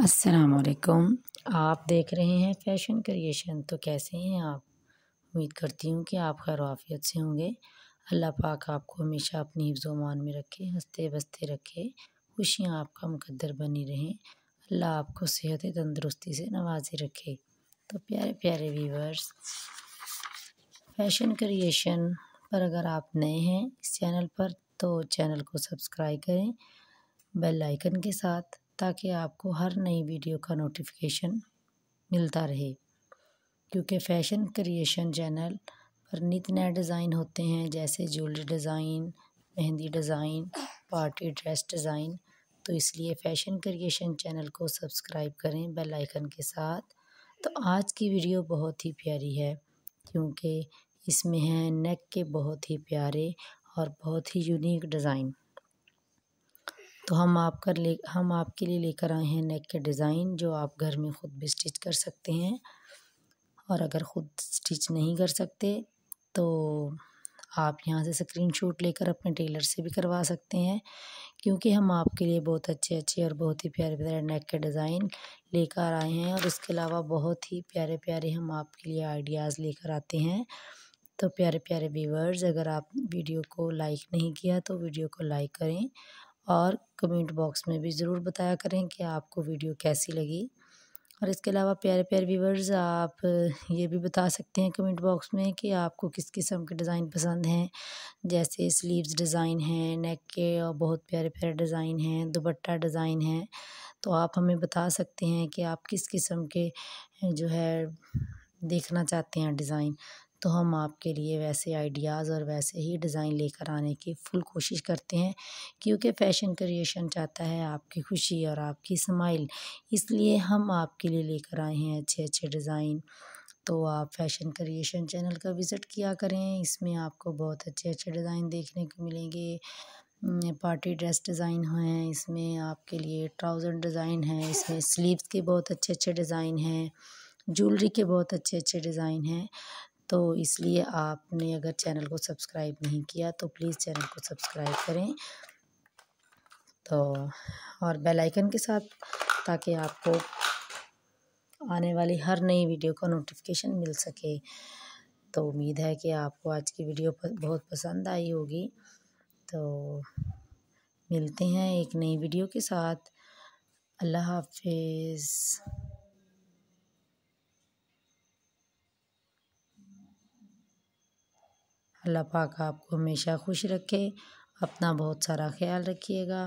असलकुम आप देख रहे हैं फैशन क्रिएशन तो कैसे हैं आप उम्मीद करती हूँ कि आप खैर वाफियत से होंगे अल्लाह पाक आपको हमेशा अपनी हिफ्जोमान में रखे हंसते बसते रखे खुशियाँ आपका मुकद्दर बनी रहें अल्लाह आपको सेहत तंदरुस्ती से नवाजे रखे तो प्यारे प्यारे व्यूवर्स फैशन क्रिएशन पर अगर आप नए हैं इस चैनल पर तो चैनल को सब्सक्राइब करें बेल आइकन के साथ ताकि आपको हर नई वीडियो का नोटिफिकेशन मिलता रहे क्योंकि फ़ैशन क्रिएशन चैनल पर नित नए डिज़ाइन होते हैं जैसे jewellery design mehndi design party dress design तो इसलिए फ़ैशन क्रिएशन चैनल को सब्सक्राइब करें बेल आइकन के साथ तो आज की वीडियो बहुत ही प्यारी है क्योंकि इसमें हैं नेक के बहुत ही प्यारे और बहुत ही यूनिक डिज़ाइन तो हम कर ले हम आपके लिए लेकर आए हैं नेक के डिज़ाइन जो आप घर में ख़ुद भी स्टिच कर सकते हैं और अगर ख़ुद स्टिच नहीं कर सकते तो आप यहाँ से स्क्रीनशॉट लेकर अपने टेलर से भी करवा सकते हैं क्योंकि हम आपके लिए बहुत अच्छे अच्छे और बहुत ही प्यारे प्यारे नेक के डिज़ाइन लेकर आए हैं और इसके अलावा बहुत ही प्यारे प्यारे हम आपके लिए आइडियाज़ लेकर आते हैं तो प्यारे प्यारे व्यूवर्स अगर आप वीडियो को लाइक नहीं किया तो वीडियो को लाइक करें और कमेंट बॉक्स में भी ज़रूर बताया करें कि आपको वीडियो कैसी लगी और इसके अलावा प्यारे प्यारे व्यूवर्स आप ये भी बता सकते हैं कमेंट बॉक्स में कि आपको किस किस्म के डिज़ाइन पसंद हैं जैसे स्लीव्स डिज़ाइन हैं नेक के और बहुत प्यारे प्यारे डिज़ाइन हैं दुपट्टा डिज़ाइन है तो आप हमें बता सकते हैं कि आप किस किस्म के जो है देखना चाहते हैं डिज़ाइन तो हम आपके लिए वैसे आइडियाज़ और वैसे ही डिज़ाइन लेकर आने की फुल कोशिश करते हैं क्योंकि फ़ैशन क्रिएशन चाहता है आपकी खुशी और आपकी स्माइल इसलिए हम आपके लिए लेकर आए हैं अच्छे अच्छे डिज़ाइन तो आप फैशन क्रिएशन चैनल का विज़िट किया करें इसमें आपको बहुत अच्छे अच्छे डिज़ाइन देखने को मिलेंगे पार्टी ड्रेस डिज़ाइन हैं इसमें आपके लिए ट्राउज़र डिज़ाइन है इसमें स्लीव्स के बहुत अच्छे अच्छे डिज़ाइन हैं ज्वेलरी के बहुत अच्छे अच्छे डिज़ाइन हैं तो इसलिए आपने अगर चैनल को सब्सक्राइब नहीं किया तो प्लीज़ चैनल को सब्सक्राइब करें तो और बेल आइकन के साथ ताकि आपको आने वाली हर नई वीडियो का नोटिफिकेशन मिल सके तो उम्मीद है कि आपको आज की वीडियो बहुत पसंद आई होगी तो मिलते हैं एक नई वीडियो के साथ अल्लाह हाफिज़ अल्लाह पाक आपको हमेशा खुश रखे अपना बहुत सारा ख्याल रखिएगा